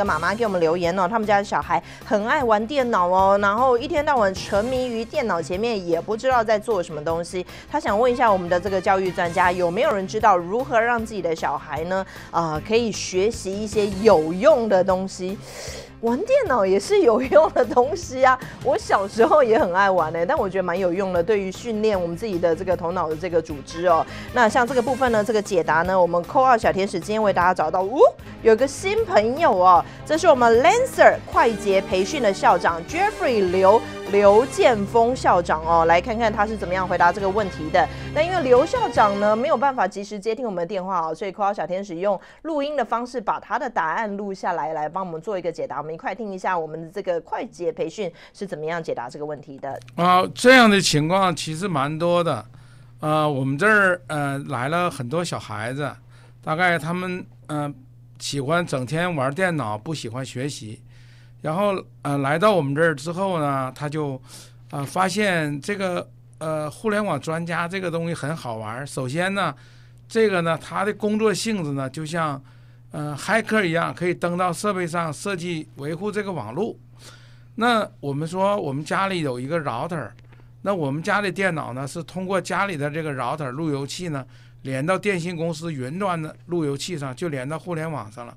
的妈妈给我们留言呢，他们家的小孩很爱玩电脑哦，然后一天到晚沉迷于电脑前面，也不知道在做什么东西。他想问一下我们的这个教育专家，有没有人知道如何让自己的小孩呢？啊，可以学习一些有用的东西。玩电脑也是有用的东西啊，我小时候也很爱玩呢，但我觉得蛮有用的，对于训练我们自己的这个头脑的这个组织哦。那像这个部分呢，这个解答呢，我们扣二小天使今天为大家找到哦。有个新朋友哦，这是我们 Lancer 快捷培训的校长 Jeffrey 刘刘建峰校长哦，来看看他是怎么样回答这个问题的。那因为刘校长呢没有办法及时接听我们的电话哦，所以括号小天使用录音的方式把他的答案录下来，来帮我们做一个解答。我们一块听一下我们的这个快捷培训是怎么样解答这个问题的啊。这样的情况其实蛮多的，呃，我们这儿呃来了很多小孩子，大概他们嗯。喜欢整天玩电脑，不喜欢学习。然后，呃，来到我们这儿之后呢，他就，呃，发现这个，呃，互联网专家这个东西很好玩。首先呢，这个呢，他的工作性质呢，就像，呃，骇客一样，可以登到设备上设计维护这个网络。那我们说，我们家里有一个 router。那我们家的电脑呢，是通过家里的这个 router 路由器呢，连到电信公司云端的路由器上，就连到互联网上了。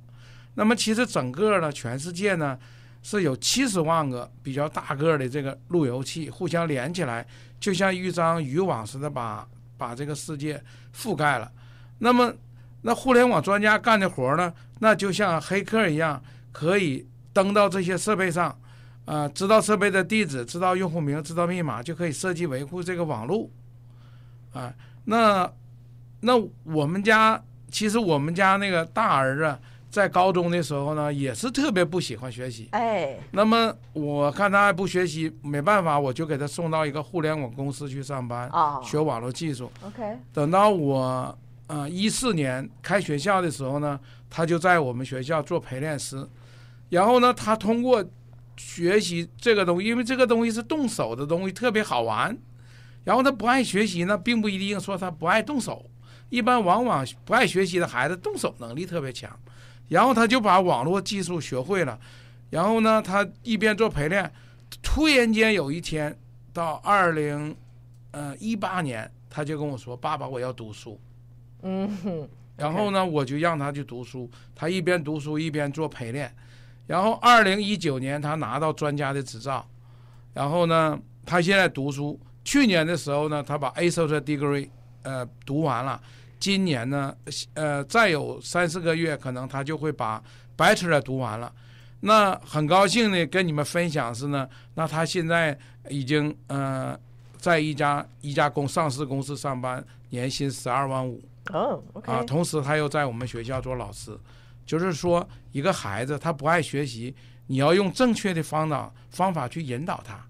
那么其实整个呢，全世界呢，是有七十万个比较大个的这个路由器互相连起来，就像一张渔网似的，把把这个世界覆盖了。那么，那互联网专家干的活呢，那就像黑客一样，可以登到这些设备上。啊，知道设备的地址，知道用户名，知道密码，就可以设计维护这个网络。啊，那那我们家其实我们家那个大儿子在高中的时候呢，也是特别不喜欢学习。哎，那么我看他不学习，没办法，我就给他送到一个互联网公司去上班，学网络技术。OK。等到我啊一四年开学校的时候呢，他就在我们学校做陪练师，然后呢，他通过。学习这个东西，因为这个东西是动手的东西，特别好玩。然后他不爱学习呢，并不一定说他不爱动手。一般往往不爱学习的孩子，动手能力特别强。然后他就把网络技术学会了。然后呢，他一边做陪练，突然间有一天，到二零，呃一八年，他就跟我说：“爸爸，我要读书。”嗯。然后呢，我就让他去读书。他一边读书一边做陪练。然后，二零一九年他拿到专家的执照，然后呢，他现在读书。去年的时候呢，他把 associate degree，呃，读完了。今年呢，呃，再有三四个月，可能他就会把 bachelor 读完了。那很高兴呢，跟你们分享是呢，那他现在已经呃，在一家一家公上市公司上班，年薪十二万五。哦，OK。啊，同时他又在我们学校做老师。就是说，一个孩子他不爱学习，你要用正确的方法方法去引导他。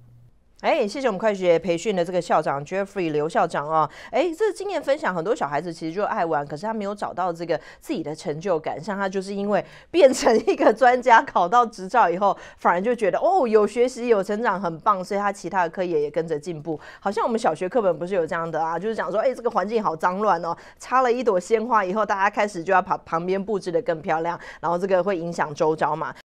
哎，谢谢我们快学培训的这个校长 Jeffrey 刘校长啊！哎，这经验分享很多小孩子其实就爱玩，可是他没有找到这个自己的成就感。像他就是因为 变成一个专家，考到执照以后，反而就觉得哦，有学习有成长，很棒，所以他其他的科业也跟着进步。好像我们小学课本不是有这样的啊，就是讲说，哎，这个环境好脏乱哦，插了一朵鲜花以后，大家开始就要把旁边布置的更漂亮，然后这个会影响周遭嘛。